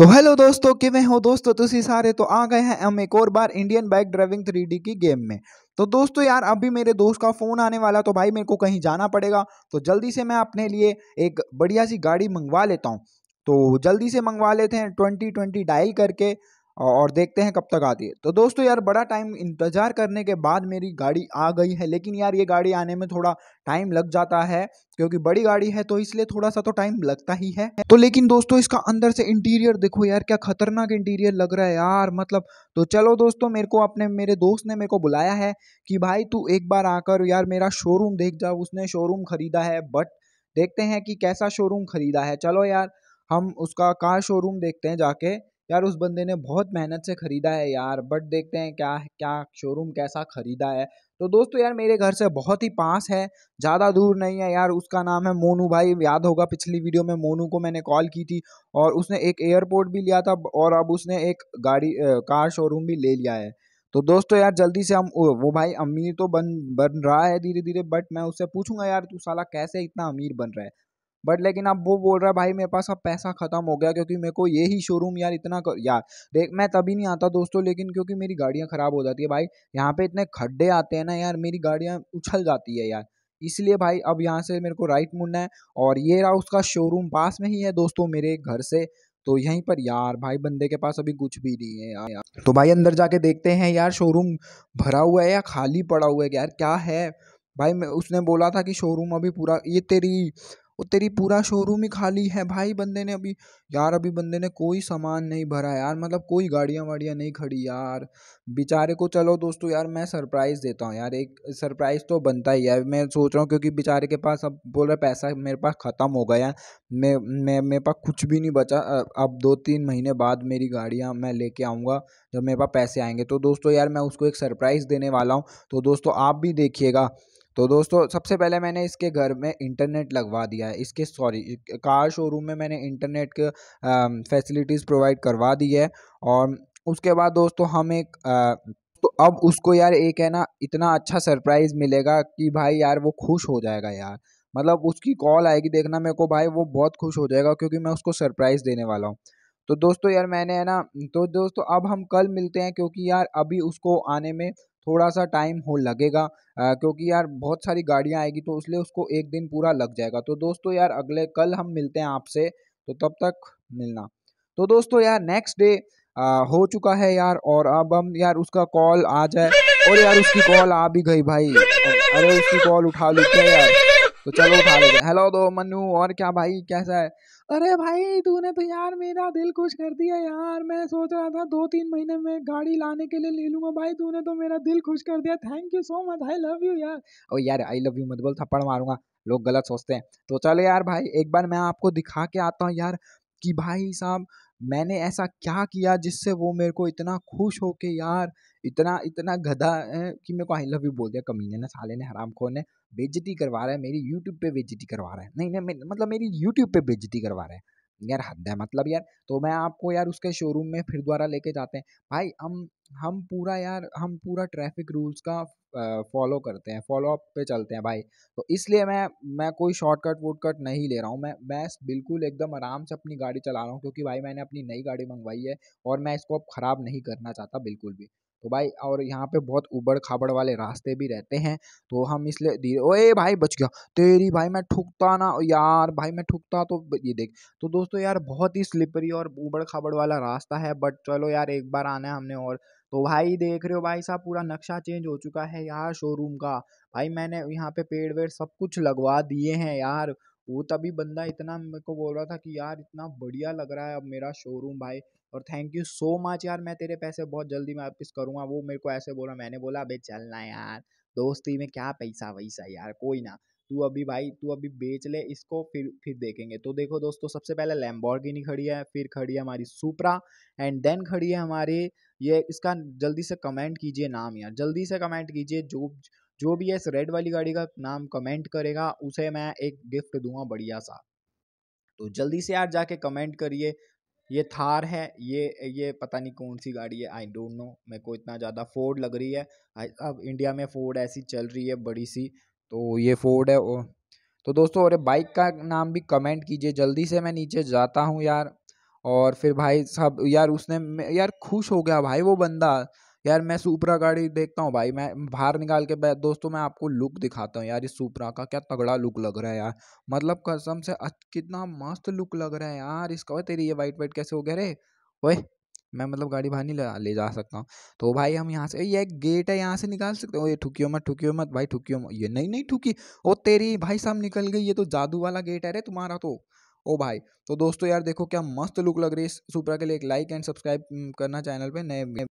तो हेलो दोस्तों किमें हो दोस्तों तुम सारे तो आ गए हैं हम एक और बार इंडियन बाइक ड्राइविंग थ्री की गेम में तो दोस्तों यार अभी मेरे दोस्त का फ़ोन आने वाला तो भाई मेरे को कहीं जाना पड़ेगा तो जल्दी से मैं अपने लिए एक बढ़िया सी गाड़ी मंगवा लेता हूँ तो जल्दी से मंगवा लेते हैं ट्वेंटी ट्वेंटी डायल करके और देखते हैं कब तक आती है तो दोस्तों यार बड़ा टाइम इंतज़ार करने के बाद मेरी गाड़ी आ गई है लेकिन यार ये गाड़ी आने में थोड़ा टाइम लग जाता है क्योंकि बड़ी गाड़ी है तो इसलिए थोड़ा सा तो टाइम लगता ही है तो लेकिन दोस्तों इसका अंदर से इंटीरियर देखो यार क्या खतरनाक इंटीरियर लग रहा है यार मतलब तो चलो दोस्तों मेरे को अपने मेरे दोस्त ने मेरे को बुलाया है कि भाई तू एक बार आकर यार मेरा शोरूम देख जा उसने शोरूम खरीदा है बट देखते हैं कि कैसा शोरूम खरीदा है चलो यार हम उसका कार शोरूम देखते हैं जाके यार उस बंदे ने बहुत मेहनत से ख़रीदा है यार बट देखते हैं क्या क्या शोरूम कैसा ख़रीदा है तो दोस्तों यार मेरे घर से बहुत ही पास है ज़्यादा दूर नहीं है यार उसका नाम है मोनू भाई याद होगा पिछली वीडियो में मोनू को मैंने कॉल की थी और उसने एक एयरपोर्ट भी लिया था और अब उसने एक गाड़ी कार शोरूम भी ले लिया है तो दोस्तों यार जल्दी से हम वो भाई अमीर तो बन बन रहा है धीरे धीरे बट मैं उससे पूछूंगा यार तू साला कैसे इतना अमीर बन रहा है बट लेकिन अब वो बोल रहा है भाई मेरे पास अब पैसा खत्म हो गया क्योंकि मेरे को ये ही शोरूम यार इतना कर, यार देख मैं तभी नहीं आता दोस्तों लेकिन क्योंकि मेरी गाड़ियाँ ख़राब हो जाती है भाई यहाँ पे इतने खड्डे आते हैं ना यार मेरी गाड़ियाँ उछल जाती है यार इसलिए भाई अब यहाँ से मेरे को राइट मुड़ना है और ये रहा उसका शोरूम पास में ही है दोस्तों मेरे घर से तो यहीं पर यार भाई बंदे के पास अभी कुछ भी नहीं है यार, यार। तो भाई अंदर जाके देखते हैं यार शोरूम भरा हुआ है या खाली पड़ा हुआ है यार क्या है भाई मैं उसने बोला था कि शोरूम अभी पूरा ये तेरी वो तेरी पूरा शोरूम ही खाली है भाई बंदे ने अभी यार अभी बंदे ने कोई सामान नहीं भरा यार मतलब कोई गाड़ियाँ वाड़ियाँ नहीं खड़ी यार बेचारे को चलो दोस्तों यार मैं सरप्राइज़ देता हूँ यार एक सरप्राइज़ तो बनता ही है मैं सोच रहा हूँ क्योंकि बेचारे के पास अब बोल रहा पैसा मेरे पास ख़त्म हो गया मैं मैं मेरे पास कुछ भी नहीं बचा अब दो तीन महीने बाद मेरी गाड़ियाँ मैं लेके आऊँगा जब मेरे पास पैसे आएंगे तो दोस्तों यार मैं उसको एक सरप्राइज़ देने वाला हूँ तो दोस्तों आप भी देखिएगा तो दोस्तों सबसे पहले मैंने इसके घर में इंटरनेट लगवा दिया है इसके सॉरी कार शोरूम में मैंने इंटरनेट के फैसिलिटीज़ प्रोवाइड करवा दी है और उसके बाद दोस्तों हम एक आ, तो अब उसको यार एक है ना इतना अच्छा सरप्राइज़ मिलेगा कि भाई यार वो खुश हो जाएगा यार मतलब उसकी कॉल आएगी देखना मेरे को भाई वो बहुत खुश हो जाएगा क्योंकि मैं उसको सरप्राइज़ देने वाला हूँ तो दोस्तों यार मैंने है ना तो दोस्तों अब हम कल मिलते हैं क्योंकि यार अभी उसको आने में थोड़ा सा टाइम हो लगेगा आ, क्योंकि यार बहुत सारी गाड़ियाँ आएगी तो इसलिए उसको एक दिन पूरा लग जाएगा तो दोस्तों यार अगले कल हम मिलते हैं आपसे तो तब तक मिलना तो दोस्तों यार नेक्स्ट डे हो चुका है यार और अब हम यार उसका कॉल आ जाए और यार उसकी कॉल आ भी गई भाई अरे उसकी कॉल उठा लेते हैं यार तो चलो उठा लेते हैं हेलो दो मनु और क्या भाई कैसा है अरे भाई तूने तो यार मेरा दिल खुश कर दिया यार मैं सोच रहा था दो तीन महीने में गाड़ी लाने के लिए ले लूंगा भाई तूने तो मेरा दिल खुश कर दिया thank you so much I love you यार ओ यार आई लव यू मत बोल थप्पड़ मारूंगा लोग गलत सोचते हैं तो चलो यार भाई एक बार मैं आपको दिखा के आता हूँ यार कि भाई साहब मैंने ऐसा क्या किया जिससे वो मेरे को इतना खुश हो के यार इतना इतना गधा है कि मेरे को आई लव यू बोल दिया कमीने ने साले ने हराम खोर ने बेजती करवा रहा है मेरी यूट्यूब पे बेजती करवा रहा है नहीं नहीं मतलब मेरी यूट्यूब पे बेजती करवा रहा है यार हद है मतलब यार तो मैं आपको यार उसके शोरूम में फिर दोबारा लेके जाते हैं भाई हम हम पूरा यार हम पूरा ट्रैफिक रूल्स का फॉलो करते हैं फॉलो अप पे चलते हैं भाई तो इसलिए मैं मैं कोई शॉर्टकट वुटकट नहीं ले रहा हूँ मैं मैं बिल्कुल एकदम आराम से अपनी गाड़ी चला रहा हूँ क्योंकि भाई मैंने अपनी नई गाड़ी मंगवाई है और मैं इसको अब ख़राब नहीं करना चाहता बिल्कुल भी तो भाई और यहाँ पे बहुत उबड़ खाबड़ वाले रास्ते भी रहते हैं तो हम इसलिए धीरे ओए भाई बच गया तेरी भाई मैं ठुकता ना यार भाई मैं ठुकता तो ये देख तो दोस्तों यार बहुत ही स्लिपरी और उबड़ खाबड़ वाला रास्ता है बट चलो यार एक बार आना है हमने और तो भाई देख रहे हो भाई साहब पूरा नक्शा चेंज हो चुका है यार शोरूम का भाई मैंने यहाँ पे पेड़ वेड़ सब कुछ लगवा दिए हैं यार वो तभी बंदा इतना मेरे को बोल रहा था कि यार इतना बढ़िया लग रहा है अब मेरा शोरूम भाई और थैंक यू सो मच यार मैं तेरे पैसे बहुत जल्दी मैं वापस करूँगा वो मेरे को ऐसे बोला मैंने बोला अभी चलना यार दोस्ती में क्या पैसा वैसा यार कोई ना तू अभी भाई तू अभी बेच ले इसको फिर फिर देखेंगे तो देखो दोस्तों सबसे पहले लैम्बोर्गिनी खड़ी है फिर खड़ी है हमारी सुपरा एंड देन खड़ी है हमारी ये इसका जल्दी से कमेंट कीजिए नाम यार जल्दी से कमेंट कीजिए जो जो भी इस रेड वाली गाड़ी का नाम कमेंट करेगा उसे मैं एक गिफ्ट दूंगा बढ़िया सा तो जल्दी से यार जाके कमेंट करिए ये थार है ये ये पता नहीं कौन सी गाड़ी है आई डोंट नो मेरे को इतना ज़्यादा फोर्ड लग रही है अब इंडिया में फोर्ड ऐसी चल रही है बड़ी सी तो ये फोर्ड है तो दोस्तों अरे बाइक का नाम भी कमेंट कीजिए जल्दी से मैं नीचे जाता हूँ यार और फिर भाई सब यार उसने यार खुश हो गया भाई वो बंदा यार मैं सुपरा गाड़ी देखता हूँ भाई मैं बाहर निकाल के दोस्तों मैं आपको लुक दिखाता हूँ यार इस सुपरा का क्या तगड़ा लुक लग रहा है यार मतलब कसम से कितना मस्त लुक लग रहा है यार इसका तेरी ये वाइट वाइट कैसे हो गया रे वही मैं मतलब गाड़ी बाहर नहीं ले जा सकता हूँ तो भाई हम यहाँ से ये एक गेट है यहाँ से निकाल सकते हो ये ठुकियो मत ठुकियो मत भाई ठुकियो मत ये नहीं नहीं ठुकी ओ तेरी भाई साहब निकल गई ये तो जादू वाला गेट है रे तुम्हारा तो ओ भाई तो दोस्तों यार देखो क्या मस्त लुक लग रही है सुपरा के लिए एक लाइक एंड सब्सक्राइब करना चैनल पे नए